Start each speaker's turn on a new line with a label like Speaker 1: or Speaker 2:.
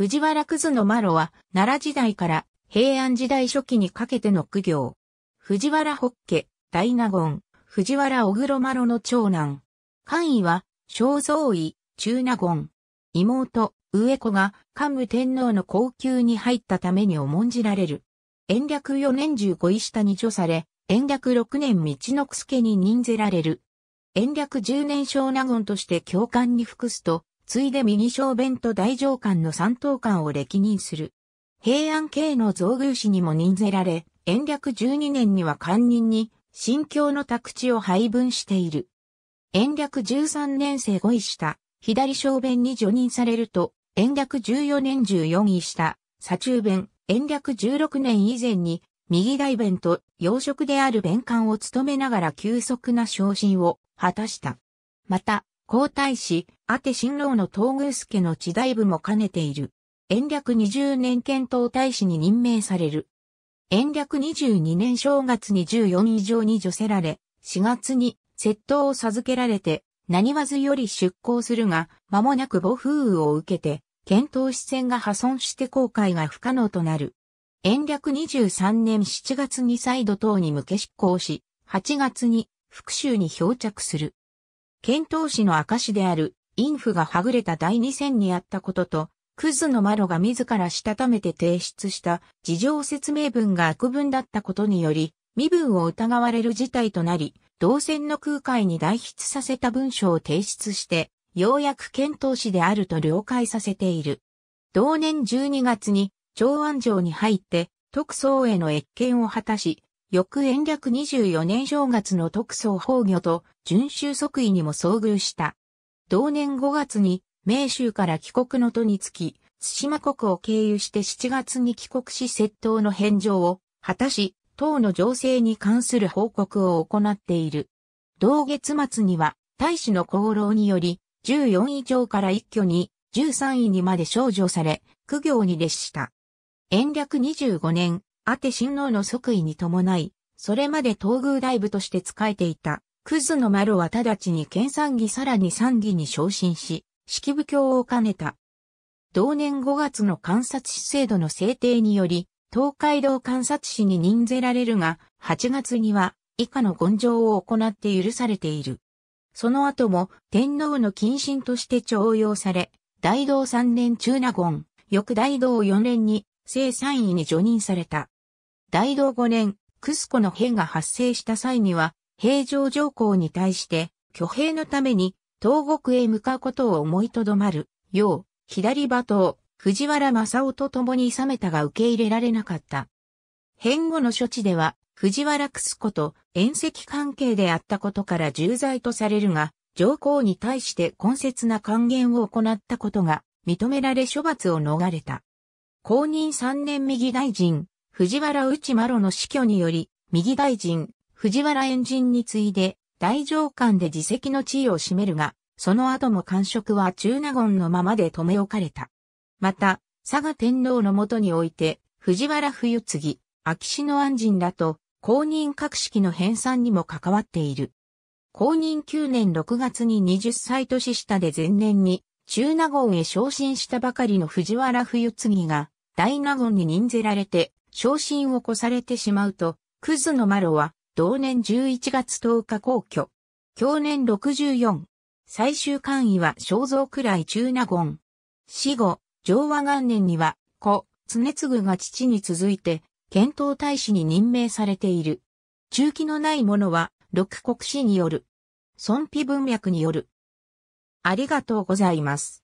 Speaker 1: 藤原くずのマロは、奈良時代から平安時代初期にかけての苦行。藤原北家、大納言、藤原小黒マロの長男。官位は、正蔵位、中納言。妹、上子が、桓武天皇の皇宮に入ったために重んじられる。延暦四年十五位下に除され、延暦六年道之助に任ぜられる。延暦十年小納言として教官に服すと、ついで右小弁と大上官の三等官を歴任する。平安系の造宮氏にも任ぜられ、延暦12年には官人に、新教の宅地を配分している。延暦13年生5位下、左小弁に除任されると、延暦14年14位下、左中弁、延暦16年以前に、右大弁と養殖である弁官を務めながら急速な昇進を果たした。また、皇太子、アテ新郎の東宮助の地大部も兼ねている。延暦20年検討大使に任命される。延暦22年正月に14以上に除せられ、4月に窃盗を授けられて、何わずより出港するが、間もなく暴風雨を受けて、検討視線が破損して航海が不可能となる。延暦23年7月に再度等に向け執行し、8月に復讐に漂着する。剣唐士の証である、インフがはぐれた第二戦にあったことと、クズのマロが自らしたためて提出した事情説明文が悪文だったことにより、身分を疑われる事態となり、同線の空海に代筆させた文書を提出して、ようやく剣唐士であると了解させている。同年12月に、長安城に入って、特捜への越見を果たし、翌延暦24年正月の特捜崩御と準州即位にも遭遇した。同年5月に、明州から帰国の途につき、津島国を経由して7月に帰国し窃盗の返上を果たし、党の情勢に関する報告を行っている。同月末には、大使の功労により、14位上から一挙に、13位にまで少女され、苦行に列した。延暦25年、あて親王の即位に伴い、それまで東宮大部として仕えていた、クズの丸は直ちに県産議さらに産議に昇進し、式部教を兼ねた。同年5月の観察士制度の制定により、東海道観察士に任ぜられるが、8月には以下の言状を行って許されている。その後も天皇の近親として徴用され、大道3年中納言、翌大道4年に正三位に除任された。大道5年、クスコの兵が発生した際には、平城上皇に対して、挙兵のために、東国へ向かうことを思いとどまる、よう、左馬頭、藤原正夫と共に治めたが受け入れられなかった。変後の処置では、藤原クスコと縁石関係であったことから重罪とされるが、上皇に対して根節な還元を行ったことが認められ処罰を逃れた。公認3年右大臣、藤原内麻呂の死去により、右大臣、藤原円陣に次いで、大上官で自責の地位を占めるが、その後も官職は中納言のままで留め置かれた。また、佐賀天皇のもとにおいて、藤原冬次、秋篠安人らと、公認格式の編纂にも関わっている。公認9年6月に20歳年下で前年に、中納言へ昇進したばかりの藤原冬次が、大納言に任ぜられて、昇進を越されてしまうと、クズのマロは、同年11月10日皇居。去年64。最終官位は肖像くらい中納言。死後、昭和元年には、子、常継が父に続いて、検討大使に任命されている。中期のないものは、六国史による。尊卑文脈による。ありがとうございます。